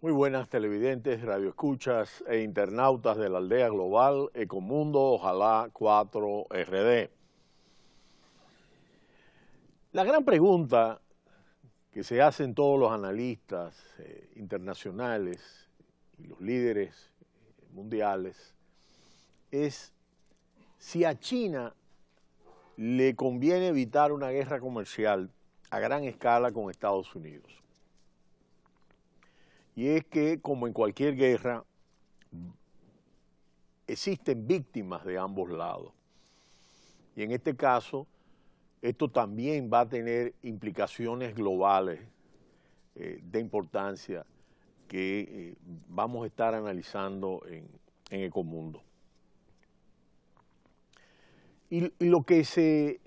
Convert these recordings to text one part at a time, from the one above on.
Muy buenas televidentes, radioescuchas e internautas de la aldea global Ecomundo, ojalá 4RD. La gran pregunta que se hacen todos los analistas eh, internacionales y los líderes eh, mundiales es si a China le conviene evitar una guerra comercial a gran escala con Estados Unidos y es que, como en cualquier guerra, existen víctimas de ambos lados. Y en este caso, esto también va a tener implicaciones globales eh, de importancia que eh, vamos a estar analizando en, Ecomundo. Y, y lo, que se,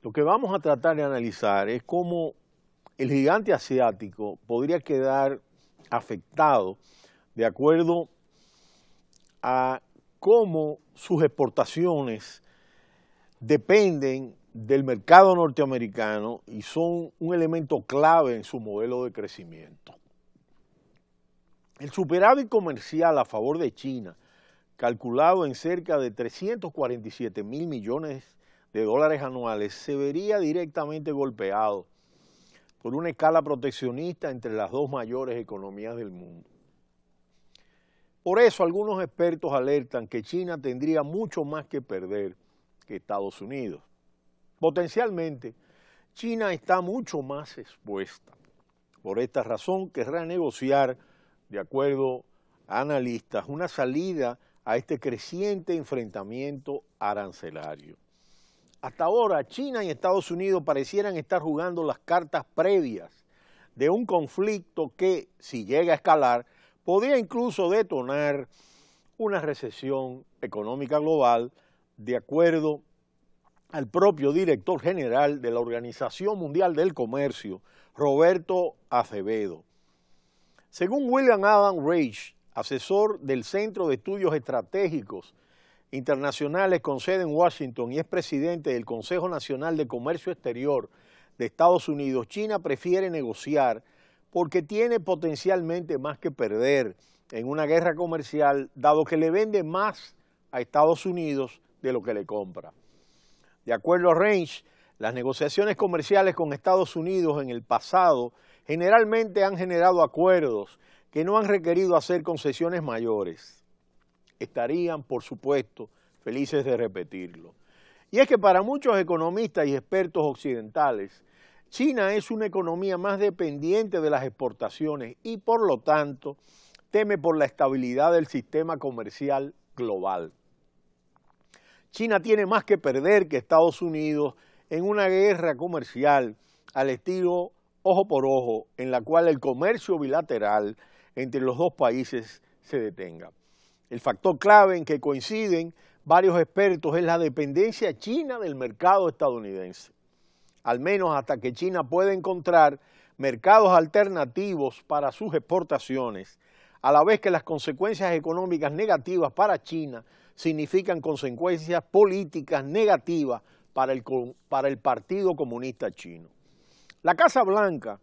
lo que vamos a tratar de analizar es cómo el gigante asiático podría quedar afectado de acuerdo a cómo sus exportaciones dependen del mercado norteamericano y son un elemento clave en su modelo de crecimiento. El superávit comercial a favor de China, calculado en cerca de 347 mil millones de dólares anuales, se vería directamente golpeado por una escala proteccionista entre las dos mayores economías del mundo. Por eso algunos expertos alertan que China tendría mucho más que perder que Estados Unidos. Potencialmente, China está mucho más expuesta. Por esta razón querrá negociar, de acuerdo a analistas, una salida a este creciente enfrentamiento arancelario. Hasta ahora China y Estados Unidos parecieran estar jugando las cartas previas de un conflicto que, si llega a escalar, podría incluso detonar una recesión económica global, de acuerdo al propio director general de la Organización Mundial del Comercio, Roberto Acevedo. Según William Adam Reich, asesor del Centro de Estudios Estratégicos internacionales con sede en Washington y es presidente del Consejo Nacional de Comercio Exterior de Estados Unidos, China prefiere negociar porque tiene potencialmente más que perder en una guerra comercial, dado que le vende más a Estados Unidos de lo que le compra. De acuerdo a Range, las negociaciones comerciales con Estados Unidos en el pasado generalmente han generado acuerdos que no han requerido hacer concesiones mayores estarían, por supuesto, felices de repetirlo. Y es que para muchos economistas y expertos occidentales, China es una economía más dependiente de las exportaciones y por lo tanto teme por la estabilidad del sistema comercial global. China tiene más que perder que Estados Unidos en una guerra comercial al estilo ojo por ojo, en la cual el comercio bilateral entre los dos países se detenga. El factor clave en que coinciden varios expertos es la dependencia china del mercado estadounidense, al menos hasta que China pueda encontrar mercados alternativos para sus exportaciones, a la vez que las consecuencias económicas negativas para China significan consecuencias políticas negativas para el, Partido Comunista Chino. La Casa Blanca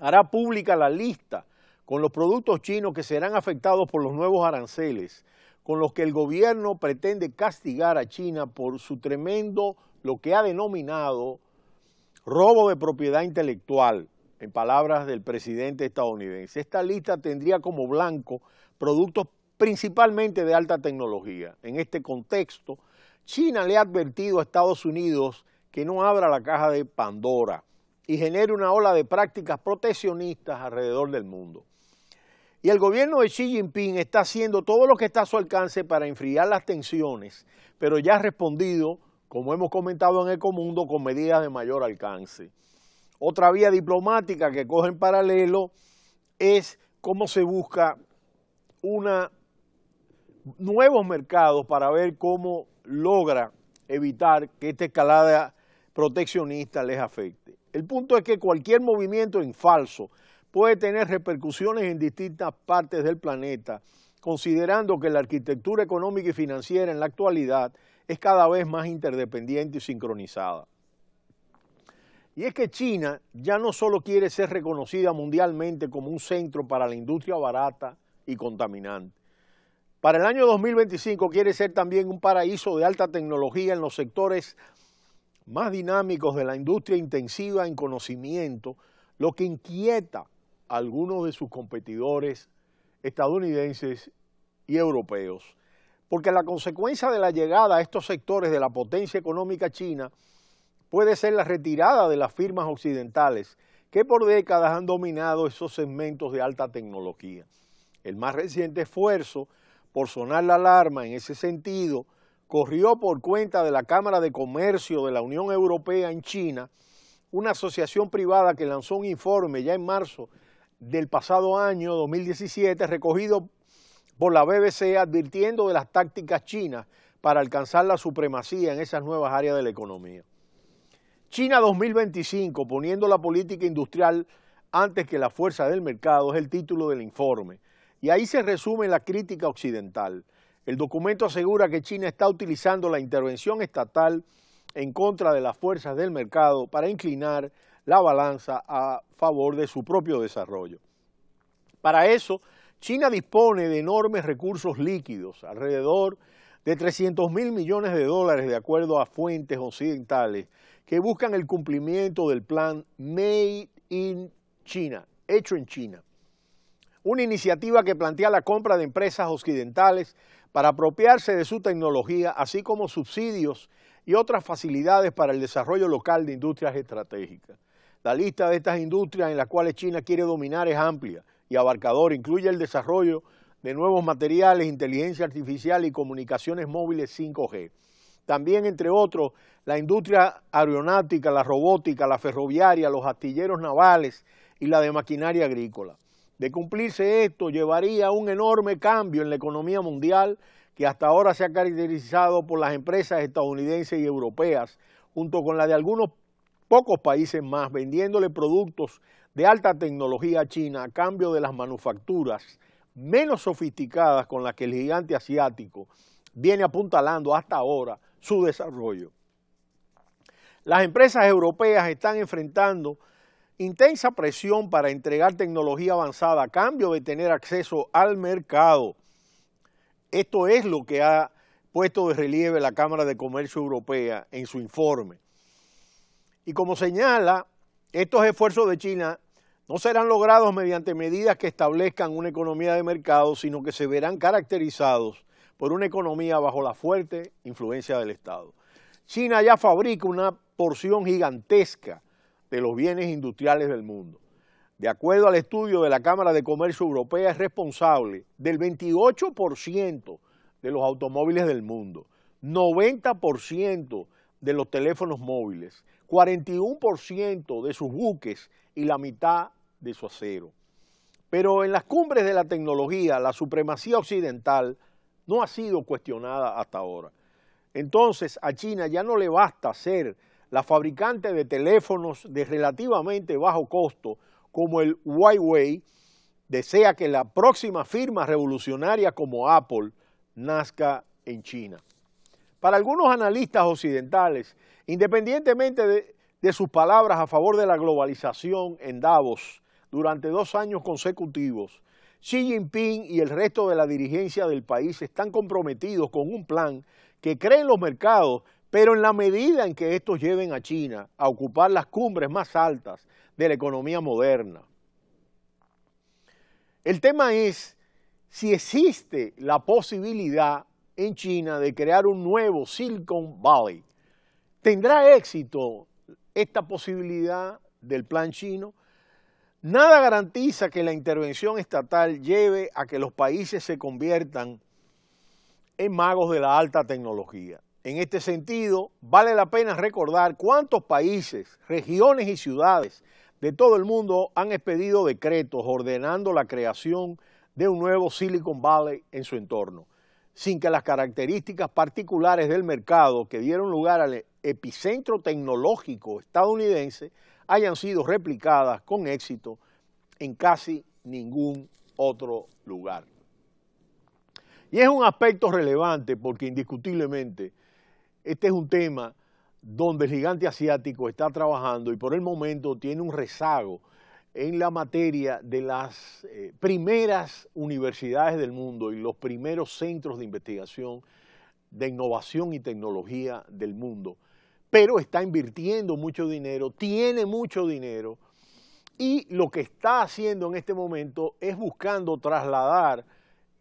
hará pública la lista con los productos chinos que serán afectados por los nuevos aranceles, con los que el gobierno pretende castigar a China por su tremendo, lo que ha denominado, robo de propiedad intelectual, en palabras del presidente estadounidense. Esta lista tendría como blanco productos principalmente de alta tecnología. En este contexto, China le ha advertido a Estados Unidos que no abra la caja de Pandora y genere una ola de prácticas proteccionistas alrededor del mundo. Y el gobierno de Xi Jinping está haciendo todo lo que está a su alcance para enfriar las tensiones, pero ya ha respondido, como hemos comentado en Ecomundo, con medidas de mayor alcance. Otra vía diplomática que coge en paralelo es cómo se busca nuevos mercados para ver cómo logra evitar que esta escalada proteccionista les afecte. El punto es que cualquier movimiento en falso puede tener repercusiones en distintas partes del planeta, considerando que la arquitectura económica y financiera en la actualidad es cada vez más interdependiente y sincronizada. Y es que China ya no solo quiere ser reconocida mundialmente como un centro para la industria barata y contaminante. Para el año 2025 quiere ser también un paraíso de alta tecnología en los sectores más dinámicos de la industria intensiva en conocimiento, lo que inquieta a algunos de sus competidores estadounidenses y europeos. Porque la consecuencia de la llegada a estos sectores de la potencia económica china puede ser la retirada de las firmas occidentales que por décadas han dominado esos segmentos de alta tecnología. El más reciente esfuerzo por sonar la alarma en ese sentido corrió por cuenta de la Cámara de Comercio de la Unión Europea en China una asociación privada que lanzó un informe ya en marzo del pasado año 2017 recogido por la BBC advirtiendo de las tácticas chinas para alcanzar la supremacía en esas nuevas áreas de la economía. China 2025, poniendo la política industrial antes que la fuerza del mercado, es el título del informe. Y ahí se resume la crítica occidental. El documento asegura que China está utilizando la intervención estatal en contra de las fuerzas del mercado para inclinar la balanza a favor de su propio desarrollo. Para eso, China dispone de enormes recursos líquidos, alrededor de 300 mil millones de dólares de acuerdo a fuentes occidentales que buscan el cumplimiento del plan Made in China, hecho en China una iniciativa que plantea la compra de empresas occidentales para apropiarse de su tecnología, así como subsidios y otras facilidades para el desarrollo local de industrias estratégicas. La lista de estas industrias en las cuales China quiere dominar es amplia y abarcadora, incluye el desarrollo de nuevos materiales, inteligencia artificial y comunicaciones móviles 5G. También, entre otros, la industria aeronáutica, la robótica, la ferroviaria, los astilleros navales y la de maquinaria agrícola. De cumplirse esto llevaría un enorme cambio en la economía mundial que hasta ahora se ha caracterizado por las empresas estadounidenses y europeas, junto con la de algunos pocos países más, vendiéndole productos de alta tecnología a China a cambio de las manufacturas menos sofisticadas con las que el gigante asiático viene apuntalando hasta ahora su desarrollo. Las empresas europeas están enfrentando intensa presión para entregar tecnología avanzada a cambio de tener acceso al mercado. Esto es lo que ha puesto de relieve la Cámara de Comercio Europea en su informe. Y como señala, estos esfuerzos de China no serán logrados mediante medidas que establezcan una economía de mercado, sino que se verán caracterizados por una economía bajo la fuerte influencia del Estado. China ya fabrica una porción gigantesca de los bienes industriales del mundo. De acuerdo al estudio de la Cámara de Comercio Europea, es responsable del 28% de los automóviles del mundo, 90% de los teléfonos móviles, 41% de sus buques y la mitad de su acero. Pero en las cumbres de la tecnología, la supremacía occidental no ha sido cuestionada hasta ahora. Entonces, a China ya no le basta ser la fabricante de teléfonos de relativamente bajo costo como el Huawei desea que la próxima firma revolucionaria como Apple nazca en China. Para algunos analistas occidentales, independientemente de, sus palabras a favor de la globalización en Davos durante dos años consecutivos, Xi Jinping y el resto de la dirigencia del país están comprometidos con un plan que cree en los mercados, pero en la medida en que estos lleven a China a ocupar las cumbres más altas de la economía moderna, el tema es si existe la posibilidad en China de crear un nuevo Silicon Valley. ¿Tendrá éxito esta posibilidad del plan chino? Nada garantiza que la intervención estatal lleve a que los países se conviertan en magos de la alta tecnología. En este sentido, vale la pena recordar cuántos países, regiones y ciudades de todo el mundo han expedido decretos ordenando la creación de un nuevo Silicon Valley en su entorno, sin que las características particulares del mercado que dieron lugar al epicentro tecnológico estadounidense hayan sido replicadas con éxito en casi ningún otro lugar. Y es un aspecto relevante porque indiscutiblemente este es un tema donde el gigante asiático está trabajando y por el momento tiene un rezago en la materia de las eh, primeras universidades del mundo y los primeros centros de investigación de innovación y tecnología del mundo. Pero está invirtiendo mucho dinero, tiene mucho dinero y lo que está haciendo en este momento es buscando trasladar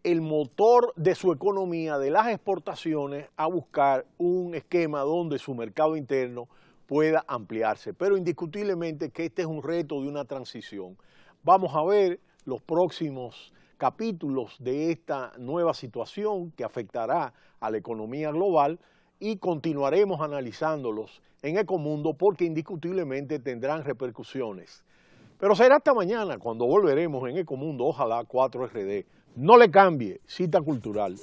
el motor de su economía, de las exportaciones, a buscar un esquema donde su mercado interno pueda ampliarse. Pero indiscutiblemente que este es un reto de una transición. Vamos a ver los próximos capítulos de esta nueva situación que afectará a la economía global y continuaremos analizándolos en Ecomundo porque indiscutiblemente tendrán repercusiones. Pero será hasta mañana cuando volveremos en Ecomundo, ojalá 4RD. No le cambie, cita cultural.